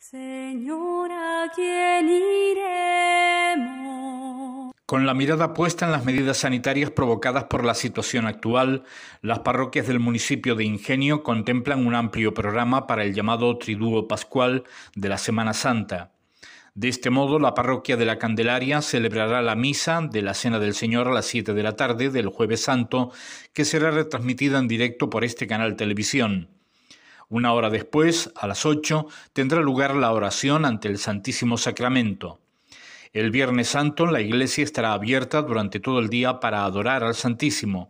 Señora quién Con la mirada puesta en las medidas sanitarias provocadas por la situación actual, las parroquias del municipio de Ingenio contemplan un amplio programa para el llamado Triduo Pascual de la Semana Santa. De este modo, la parroquia de la Candelaria celebrará la misa de la Cena del Señor a las 7 de la tarde del jueves santo, que será retransmitida en directo por este canal televisión. Una hora después, a las 8, tendrá lugar la oración ante el Santísimo Sacramento. El Viernes Santo la iglesia estará abierta durante todo el día para adorar al Santísimo.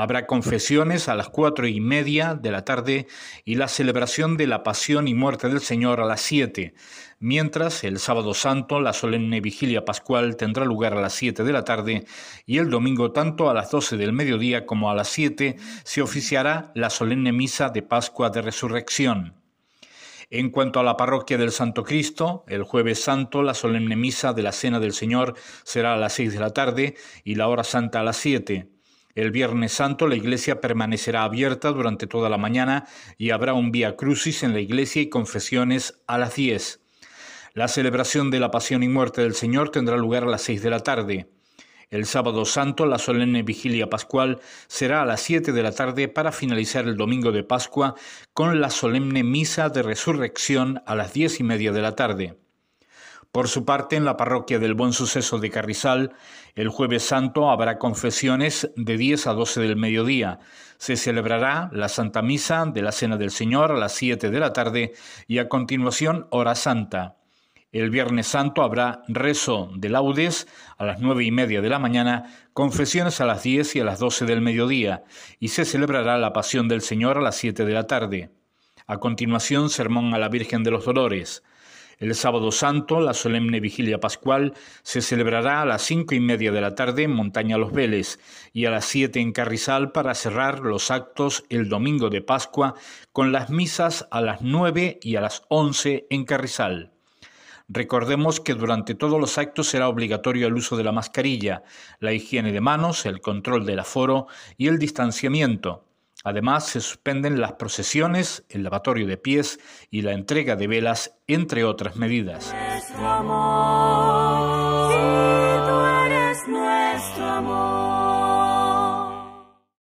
Habrá confesiones a las cuatro y media de la tarde y la celebración de la pasión y muerte del Señor a las siete, mientras el sábado santo la solemne vigilia pascual tendrá lugar a las siete de la tarde y el domingo tanto a las doce del mediodía como a las siete se oficiará la solemne misa de Pascua de Resurrección. En cuanto a la parroquia del Santo Cristo, el jueves santo la solemne misa de la Cena del Señor será a las seis de la tarde y la hora santa a las siete. El Viernes Santo la iglesia permanecerá abierta durante toda la mañana y habrá un vía crucis en la iglesia y confesiones a las 10. La celebración de la pasión y muerte del Señor tendrá lugar a las 6 de la tarde. El sábado santo, la solemne vigilia pascual será a las 7 de la tarde para finalizar el domingo de Pascua con la solemne misa de resurrección a las diez y media de la tarde. Por su parte, en la parroquia del Buen Suceso de Carrizal, el jueves santo habrá confesiones de 10 a 12 del mediodía. Se celebrará la Santa Misa de la Cena del Señor a las 7 de la tarde y a continuación Hora Santa. El Viernes Santo habrá rezo de laudes a las nueve y media de la mañana, confesiones a las 10 y a las 12 del mediodía, y se celebrará la Pasión del Señor a las 7 de la tarde. A continuación, sermón a la Virgen de los Dolores. El sábado santo, la solemne vigilia pascual, se celebrará a las cinco y media de la tarde en Montaña Los Veles y a las siete en Carrizal para cerrar los actos el domingo de Pascua con las misas a las nueve y a las once en Carrizal. Recordemos que durante todos los actos será obligatorio el uso de la mascarilla, la higiene de manos, el control del aforo y el distanciamiento. Además, se suspenden las procesiones, el lavatorio de pies y la entrega de velas, entre otras medidas.